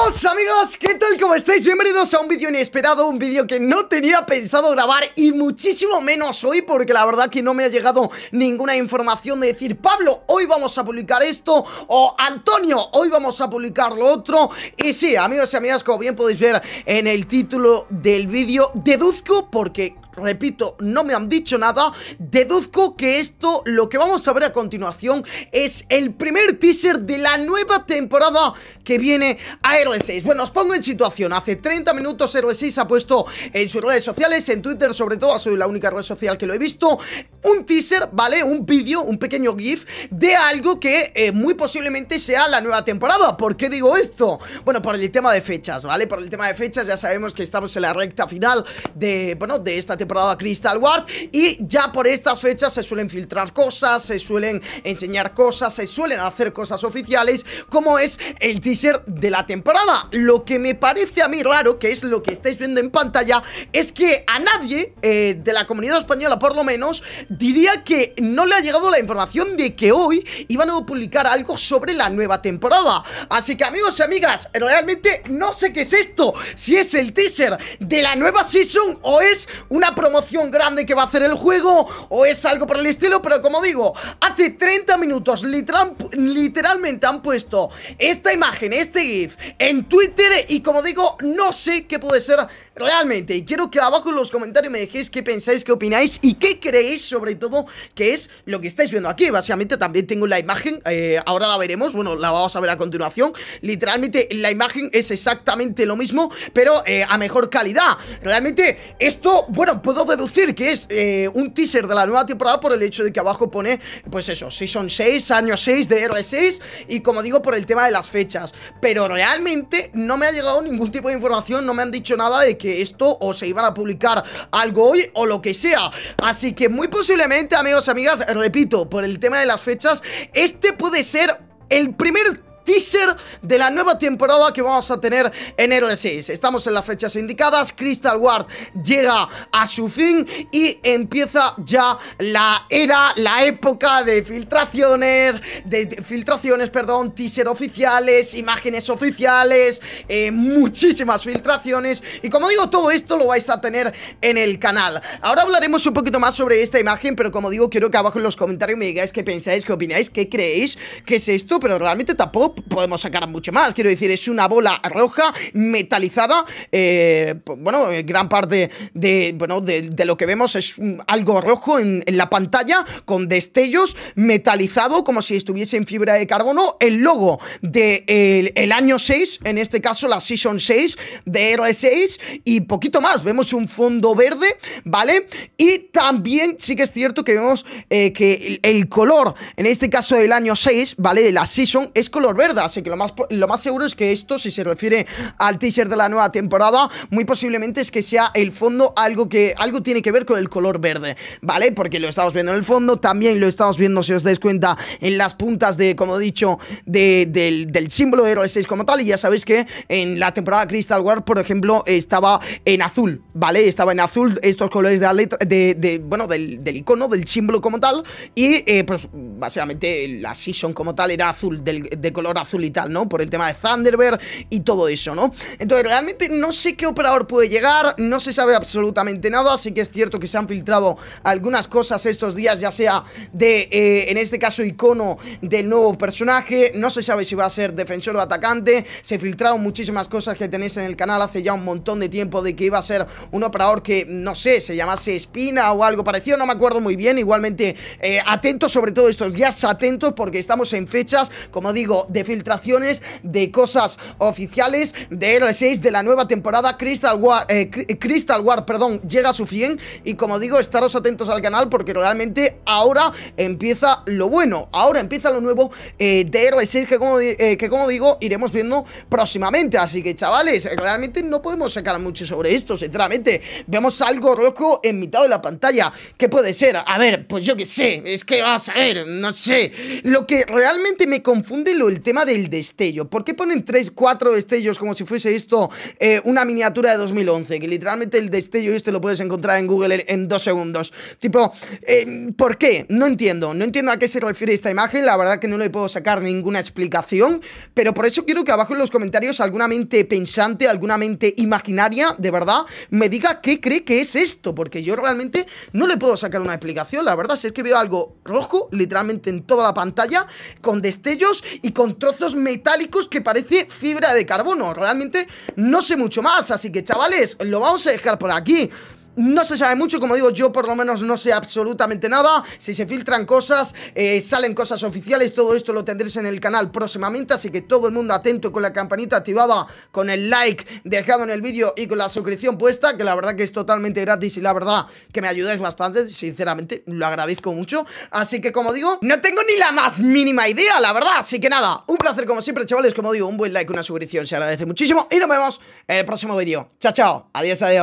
Amigos, amigos, ¿qué tal? ¿Cómo estáis? Bienvenidos a un vídeo inesperado, un vídeo que no tenía pensado grabar y muchísimo menos hoy porque la verdad que no me ha llegado ninguna información de decir Pablo, hoy vamos a publicar esto o Antonio, hoy vamos a publicar lo otro y sí, amigos y amigas, como bien podéis ver en el título del vídeo, deduzco porque repito, no me han dicho nada, deduzco que esto, lo que vamos a ver a continuación, es el primer teaser de la nueva temporada que viene a R6. Bueno, os pongo en situación, hace 30 minutos R6 ha puesto en sus redes sociales, en Twitter sobre todo, soy la única red social que lo he visto, un teaser, ¿vale? Un vídeo, un pequeño GIF de algo que eh, muy posiblemente sea la nueva temporada. ¿Por qué digo esto? Bueno, por el tema de fechas, ¿vale? Por el tema de fechas ya sabemos que estamos en la recta final de, bueno, de esta temporada temporada Crystal Ward y ya por estas fechas se suelen filtrar cosas, se suelen enseñar cosas, se suelen hacer cosas oficiales como es el teaser de la temporada. Lo que me parece a mí raro, que es lo que estáis viendo en pantalla, es que a nadie eh, de la comunidad española por lo menos diría que no le ha llegado la información de que hoy iban a publicar algo sobre la nueva temporada. Así que amigos y amigas, realmente no sé qué es esto, si es el teaser de la nueva season o es una promoción grande que va a hacer el juego o es algo por el estilo, pero como digo, hace 30 minutos literalmente han puesto esta imagen, este GIF en Twitter y como digo, no sé qué puede ser realmente y quiero que abajo en los comentarios me dejéis qué pensáis, qué opináis y qué creéis sobre todo que es lo que estáis viendo aquí, básicamente también tengo la imagen, eh, ahora la veremos, bueno, la vamos a ver a continuación, literalmente la imagen es exactamente lo mismo, pero eh, a mejor calidad, realmente esto, bueno, puedo deducir que es eh, un teaser de la nueva temporada por el hecho de que abajo pone, pues eso, Season 6, año 6 de R6 y como digo, por el tema de las fechas. Pero realmente no me ha llegado ningún tipo de información, no me han dicho nada de que esto o se iban a publicar algo hoy o lo que sea. Así que muy posiblemente, amigos, y amigas, repito, por el tema de las fechas, este puede ser el primer teaser de la nueva temporada que vamos a tener en R6. Estamos en las fechas indicadas, Crystal Ward llega a su fin y empieza ya la era, la época de filtraciones, de, filtraciones, perdón, teaser oficiales, imágenes oficiales, eh, muchísimas filtraciones y como digo, todo esto lo vais a tener en el canal. Ahora hablaremos un poquito más sobre esta imagen, pero como digo, quiero que abajo en los comentarios me digáis qué pensáis, qué opináis, qué creéis, que es esto, pero realmente tampoco podemos sacar mucho más. Quiero decir, es una bola roja metalizada. Eh, bueno, eh, gran parte de, bueno, de, lo que vemos es algo rojo en, la pantalla con destellos metalizado como si estuviese en fibra de carbono. El logo del de, el, año 6, en este caso la Season 6 de R6 y poquito más. Vemos un fondo verde, ¿vale? Y también sí que es cierto que vemos eh, que el, el, color, en este caso del año 6, ¿vale? De la Season es color Verde, Así que lo más, lo más seguro es que esto, si se refiere al teaser de la nueva temporada Muy posiblemente es que sea el fondo algo que algo tiene que ver con el color verde ¿Vale? Porque lo estamos viendo en el fondo También lo estamos viendo, si os dais cuenta, en las puntas de, como he dicho, del, símbolo de 6 como tal Y ya sabéis que en la temporada Crystal War, por ejemplo, estaba en azul ¿Vale? Estaba en azul estos colores de la letra, de, bueno, del, icono, del símbolo como tal Y eh, pues básicamente la season como tal era azul del, de color azul y tal, ¿no? Por el tema de Thunderbird y todo eso, ¿no? Entonces, realmente no sé qué operador puede llegar, no se sabe absolutamente nada, así que es cierto que se han filtrado algunas cosas estos días, ya sea de, eh, en este caso, icono del nuevo personaje, no se sabe si va a ser defensor o atacante, se filtraron muchísimas cosas que tenéis en el canal hace ya un montón de tiempo de que iba a ser un operador que, no sé, se llamase Espina o algo parecido, no me acuerdo muy bien, igualmente eh, atentos sobre todo estos días, atentos porque estamos en fechas, como digo, de de filtraciones de cosas oficiales de R6 de la nueva temporada Crystal War, eh, Crystal War perdón, llega a su fin y como digo, estaros atentos al canal porque realmente ahora empieza lo bueno, ahora empieza lo nuevo eh, de R6 eh, que como, digo iremos viendo próximamente, así que chavales, realmente no podemos sacar mucho sobre esto, sinceramente, vemos algo rojo en mitad de la pantalla, ¿qué puede ser? A ver, pues yo que sé, es que va a ser, no sé, lo que realmente me confunde lo el tema del destello. ¿Por qué ponen 3, 4 destellos como si fuese esto eh, una miniatura de 2011? Que literalmente el destello este lo puedes encontrar en Google en dos segundos. Tipo, eh, ¿por qué? No entiendo. No entiendo a qué se refiere esta imagen. La verdad que no le puedo sacar ninguna explicación. Pero por eso quiero que abajo en los comentarios alguna mente pensante, alguna mente imaginaria, de verdad, me diga qué cree que es esto. Porque yo realmente no le puedo sacar una explicación. La verdad, si es que veo algo rojo, literalmente en toda la pantalla, con destellos y con trozos metálicos que parece fibra de carbono. Realmente no sé mucho más, así que chavales, lo vamos a dejar por aquí no se sabe mucho, como digo, yo por lo menos no sé absolutamente nada. Si se filtran cosas, eh, salen cosas oficiales, todo esto lo tendréis en el canal próximamente, así que todo el mundo atento con la campanita activada, con el like dejado en el vídeo y con la suscripción puesta, que la verdad que es totalmente gratis y la verdad que me ayudáis bastante, sinceramente, lo agradezco mucho. Así que como digo, no tengo ni la más mínima idea, la verdad, así que nada, un placer como siempre, chavales, como digo, un buen like, una suscripción, se agradece muchísimo y nos vemos en el próximo vídeo. Chao, chao, adiós, adiós.